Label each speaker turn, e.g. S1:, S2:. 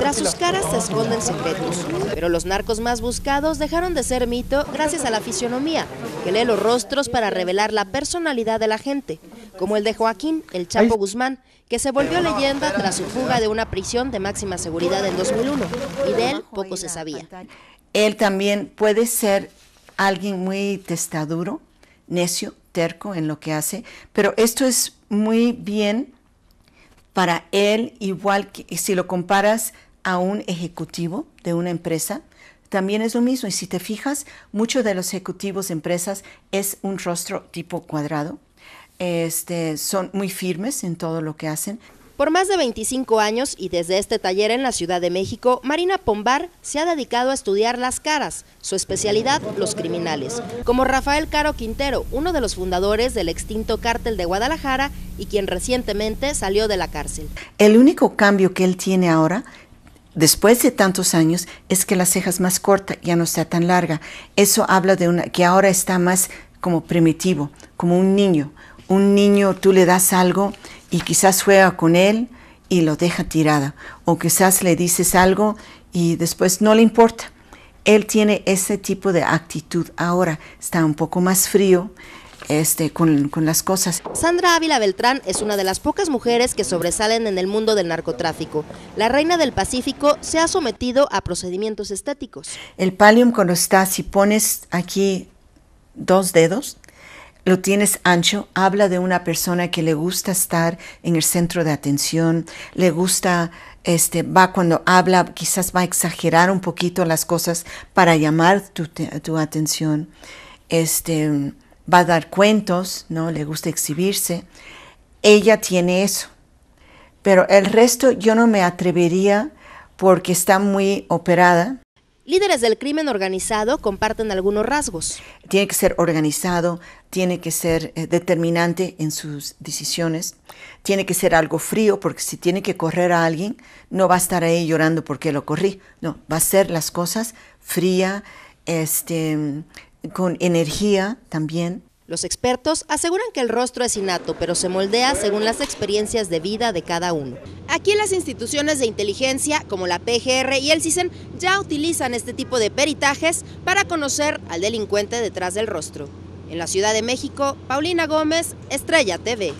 S1: Tras sus caras se esconden secretos, pero los narcos más buscados dejaron de ser mito gracias a la fisionomía, que lee los rostros para revelar la personalidad de la gente, como el de Joaquín, el Chapo Guzmán, que se volvió leyenda tras su fuga de una prisión de máxima seguridad en 2001, y de él poco se sabía.
S2: Él también puede ser alguien muy testaduro, necio, terco en lo que hace, pero esto es muy bien para él, igual que si lo comparas a un ejecutivo de una empresa, también es lo mismo. Y si te fijas, muchos de los ejecutivos de empresas es un rostro tipo cuadrado. Este, son muy firmes en todo lo que hacen.
S1: Por más de 25 años y desde este taller en la Ciudad de México, Marina Pombar se ha dedicado a estudiar las caras, su especialidad, los criminales, como Rafael Caro Quintero, uno de los fundadores del extinto cártel de Guadalajara y quien recientemente salió de la cárcel.
S2: El único cambio que él tiene ahora después de tantos años es que las cejas más corta, ya no está tan larga. Eso habla de una que ahora está más como primitivo, como un niño. Un niño, tú le das algo y quizás juega con él y lo deja tirada. O quizás le dices algo y después no le importa. Él tiene ese tipo de actitud ahora. Está un poco más frío, este, con, con, las cosas.
S1: Sandra Ávila Beltrán es una de las pocas mujeres que sobresalen en el mundo del narcotráfico. La reina del Pacífico se ha sometido a procedimientos estéticos.
S2: El palium cuando está, si pones aquí dos dedos, lo tienes ancho, habla de una persona que le gusta estar en el centro de atención, le gusta, este, va cuando habla, quizás va a exagerar un poquito las cosas para llamar tu, atención, este, va a dar cuentos, ¿no? Le gusta exhibirse. Ella tiene eso. Pero el resto yo no me atrevería porque está muy operada,
S1: Líderes del crimen organizado comparten algunos rasgos.
S2: Tiene que ser organizado, tiene que ser eh, determinante en sus decisiones, tiene que ser algo frío, porque si tiene que correr a alguien, no va a estar ahí llorando porque lo corrí. No, va a ser las cosas fría, este, con
S1: energía también. Los expertos aseguran que el rostro es innato, pero se moldea según las experiencias de vida de cada uno. Aquí las instituciones de inteligencia como la PGR y el CISEN ya utilizan este tipo de peritajes para conocer al delincuente detrás del rostro. En la Ciudad de México, Paulina Gómez, Estrella TV.